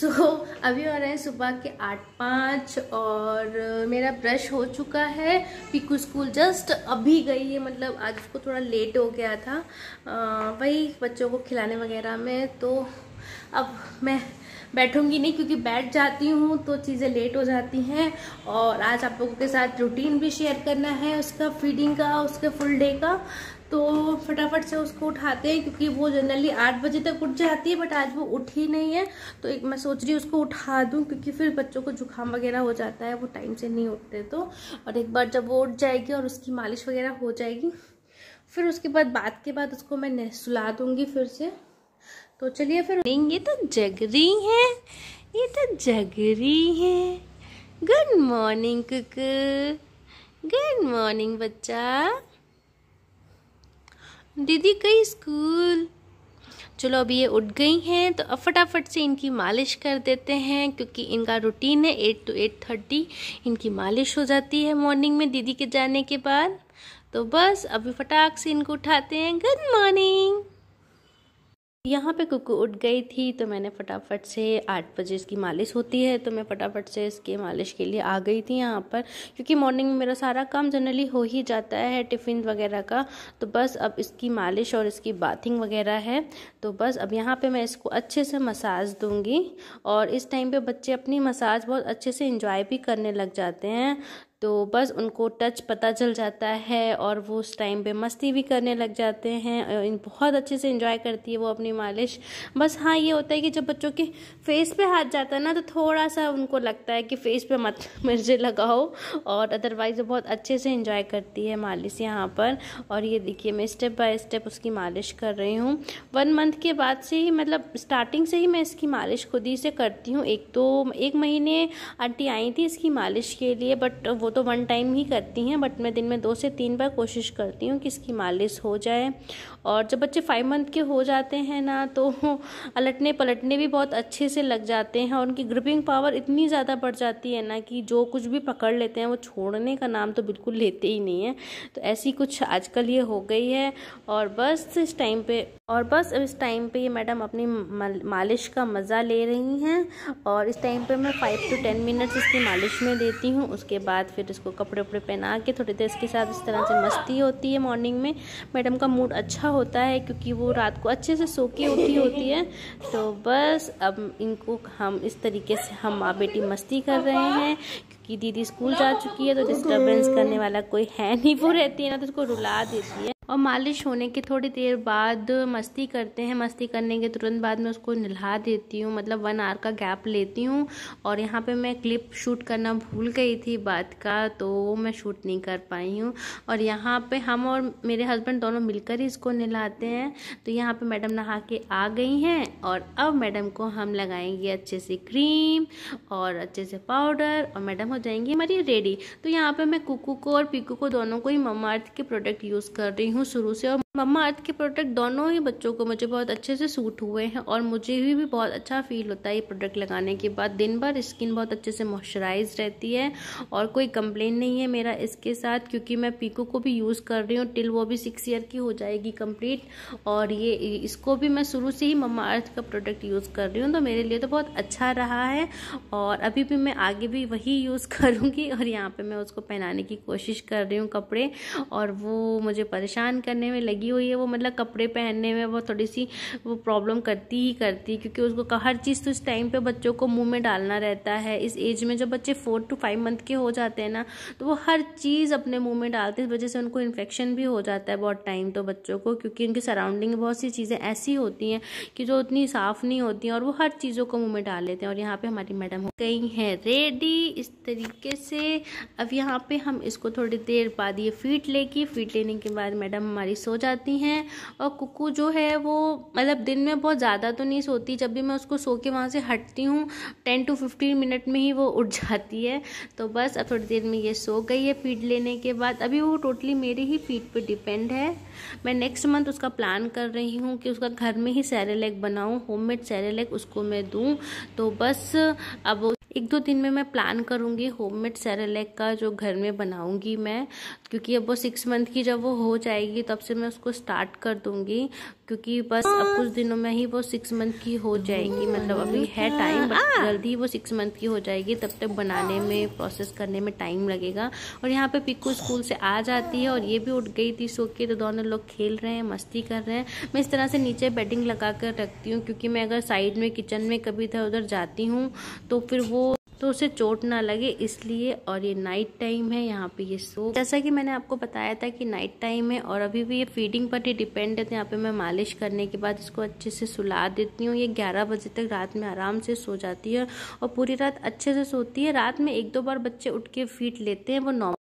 सो so, अभी हो रहे हैं सुबह के आठ पाँच और uh, मेरा ब्रश हो चुका है पिकू स्कूल जस्ट अभी गई है मतलब आज उसको थोड़ा लेट हो गया था uh, वही बच्चों को खिलाने वगैरह में तो अब मैं बैठूंगी नहीं क्योंकि बैठ जाती हूँ तो चीज़ें लेट हो जाती हैं और आज आप लोगों के साथ रूटीन भी शेयर करना है उसका फीडिंग का उसके फुल डे का तो फटाफट से उसको उठाते हैं क्योंकि वो जनरली आठ बजे तक उठ जाती है बट आज वो उठ ही नहीं है तो एक मैं सोच रही हूँ उसको उठा दूँ क्योंकि फिर बच्चों को जुकाम वगैरह हो जाता है वो टाइम से नहीं उठते तो और एक बार जब वो उठ जाएगी और उसकी मालिश वगैरह हो जाएगी फिर उसके बाद बात के बाद उसको मैं सुला दूँगी फिर से तो चलिए फिर ये तो जगरी है ये तो जगरी है good morning cook good morning बच्चा दीदी कई स्कूल चलो अब ये उठ गई हैं तो अब फटाफट से इनकी मालिश कर देते हैं क्योंकि इनका रूटीन है एट टू एट थर्टी इनकी मालिश हो जाती है मॉर्निंग में दीदी के जाने के बाद तो बस अभी फटाक से इनको उठाते हैं गुड मॉर्निंग यहाँ पे कुकू उठ गई थी तो मैंने फटाफट से आठ बजे इसकी मालिश होती है तो मैं फटाफट से इसके मालिश के लिए आ गई थी यहाँ पर क्योंकि मॉर्निंग में मेरा सारा काम जनरली हो ही जाता है टिफ़िन वगैरह का तो बस अब इसकी मालिश और इसकी बाथिंग वगैरह है तो बस अब यहाँ पे मैं इसको अच्छे से मसाज दूँगी और इस टाइम पर बच्चे अपनी मसाज बहुत अच्छे से इंजॉय भी करने लग जाते हैं तो बस उनको टच पता चल जाता है और वो उस टाइम पे मस्ती भी करने लग जाते हैं बहुत अच्छे से इन्जॉय करती है वो अपनी मालिश बस हाँ ये होता है कि जब बच्चों के फेस पे हाथ जाता है ना तो थोड़ा सा उनको लगता है कि फेस पे मत मिर्जे लगाओ और अदरवाइज़ वो बहुत अच्छे से इन्जॉय करती है मालिश यहाँ पर और ये देखिए मैं स्टेप बाय स्टेप उसकी मालिश कर रही हूँ वन मंथ के बाद से ही मतलब स्टार्टिंग से ही मैं इसकी मालिश खुद ही से करती हूँ एक तो एक महीने आंटी आई थी इसकी मालिश के लिए बट वो तो वन टाइम ही करती हैं बट मैं दिन में दो से तीन बार कोशिश करती हूँ कि इसकी मालिश हो जाए और जब बच्चे फाइव मंथ के हो जाते हैं ना तो अलटने पलटने भी बहुत अच्छे से लग जाते हैं और उनकी ग्रिपिंग पावर इतनी ज़्यादा बढ़ जाती है ना कि जो कुछ भी पकड़ लेते हैं वो छोड़ने का नाम तो बिल्कुल लेते ही नहीं है तो ऐसी कुछ आजकल ये हो गई है और बस इस टाइम पर और बस इस टाइम पे ये मैडम अपनी मालिश का मज़ा ले रही हैं और इस टाइम पे मैं फ़ाइव टू टेन मिनट्स इसकी मालिश में देती हूँ उसके बाद फिर इसको कपड़े उपड़े पहना के थोड़ी देर इसके साथ इस तरह से मस्ती होती है मॉर्निंग में मैडम का मूड अच्छा होता है क्योंकि वो रात को अच्छे से सोखी उठी होती है तो बस अब इनको हम इस तरीके से हम माँ बेटी मस्ती कर रहे हैं कि दीदी स्कूल जा चुकी है तो डिस्टर्बेंस करने वाला कोई है नहीं वो रहती है ना तो उसको रुला देती है और मालिश होने के थोड़ी देर बाद मस्ती करते हैं मस्ती करने के तुरंत बाद मैं उसको नहला देती हूँ मतलब वन आवर का गैप लेती हूँ और यहाँ पे मैं क्लिप शूट करना भूल गई थी बात का तो वो मैं शूट नहीं कर पाई हूँ और यहाँ पे हम और मेरे हस्बैंड दोनों मिलकर ही इसको नहलाते हैं तो यहाँ पे मैडम नहा के आ गई हैं और अब मैडम को हम लगाएंगे अच्छे से क्रीम और अच्छे से पाउडर और मैडम हो जाएंगी हमारी रेडी तो यहाँ पर मैं कुकू को और पीकू को दोनों को ही ममा के प्रोडक्ट यूज़ कर रही हूँ हूँ शुरू से और मम्मा अर्थ के प्रोडक्ट दोनों ही बच्चों को मुझे बहुत अच्छे से सूट हुए हैं और मुझे भी, भी बहुत अच्छा फील होता है ये प्रोडक्ट लगाने के बाद दिन भर स्किन बहुत अच्छे से मॉइस्चराइज रहती है और कोई कंप्लेन नहीं है मेरा इसके साथ क्योंकि मैं पीको को भी यूज़ कर रही हूँ टिल वो भी सिक्स ईयर की हो जाएगी कम्प्लीट और ये इसको भी मैं शुरू से ही मम्मा अर्थ का प्रोडक्ट यूज़ कर रही हूँ तो मेरे लिए तो बहुत अच्छा रहा है और अभी भी मैं आगे भी वही यूज़ करूँगी और यहाँ पर मैं उसको पहनाने की कोशिश कर रही हूँ कपड़े और वो मुझे परेशान करने में लगी लगी हुई है वो मतलब कपड़े पहनने में वो थोड़ी सी वो प्रॉब्लम करती ही करती क्योंकि उसको हर चीज़ तो इस टाइम पे बच्चों को मुंह में डालना रहता है इस एज में जब बच्चे फोर टू फाइव मंथ के हो जाते हैं ना तो वो हर चीज़ अपने मुंह में डालते हैं इस वजह से उनको इन्फेक्शन भी हो जाता है बहुत टाइम तो बच्चों को क्योंकि उनकी सराउंडिंग में बहुत सी चीज़ें ऐसी होती हैं कि जो उतनी साफ़ नहीं होती हैं और वो हर चीज़ों को मुँह में डाल लेते हैं और यहाँ पर हमारी मैडम हो गई हैं रेडी इस तरीके से अब यहाँ पर हम इसको थोड़ी देर बाद ये फीट लेगी फीट लेने के बाद मैडम हमारी सो जाती जाती हैं और कुकू जो है वो मतलब दिन में बहुत ज़्यादा तो नहीं सोती जब भी मैं उसको सो के वहाँ से हटती हूँ टेन टू फिफ्टीन मिनट में ही वो उठ जाती है तो बस अब थोड़ी देर में ये सो गई है फीड लेने के बाद अभी वो टोटली मेरी ही फीड पर डिपेंड है मैं नेक्स्ट मंथ उसका प्लान कर रही हूँ कि उसका घर में ही सैरेलेक बनाऊँ होम मेड उसको मैं दूँ तो बस अब एक दो दिन में मैं प्लान करूँगी होम मेड सेरेलेक का जो घर में बनाऊँगी मैं क्योंकि अब वो सिक्स मंथ की जब वो हो जाएगी तब से मैं उसको स्टार्ट कर दूँगी क्योंकि बस अब कुछ दिनों में ही वो सिक्स मंथ की हो जाएगी मतलब अभी है टाइम हाँ। जल्दी वो सिक्स मंथ की हो जाएगी तब तक बनाने में प्रोसेस करने में टाइम लगेगा और यहाँ पे पिक्कू स्कूल से आ जाती है और ये भी उठ गई थी सो के तो दोनों लोग खेल रहे हैं मस्ती कर रहे हैं मैं इस तरह से नीचे बेडिंग लगा कर रखती हूँ क्योंकि मैं अगर साइड में किचन में कभी इधर उधर जाती हूँ तो फिर वो तो उसे चोट ना लगे इसलिए और ये नाइट टाइम है यहाँ पे ये सो जैसा कि मैंने आपको बताया था कि नाइट टाइम है और अभी भी ये फीडिंग पर ही डिपेंड है तो यहाँ पे मैं मालिश करने के बाद इसको अच्छे से सुला देती हूँ ये ग्यारह बजे तक रात में आराम से सो जाती है और पूरी रात अच्छे से सोती है रात में एक दो बार बच्चे उठ के फीट लेते हैं वो नॉर्मल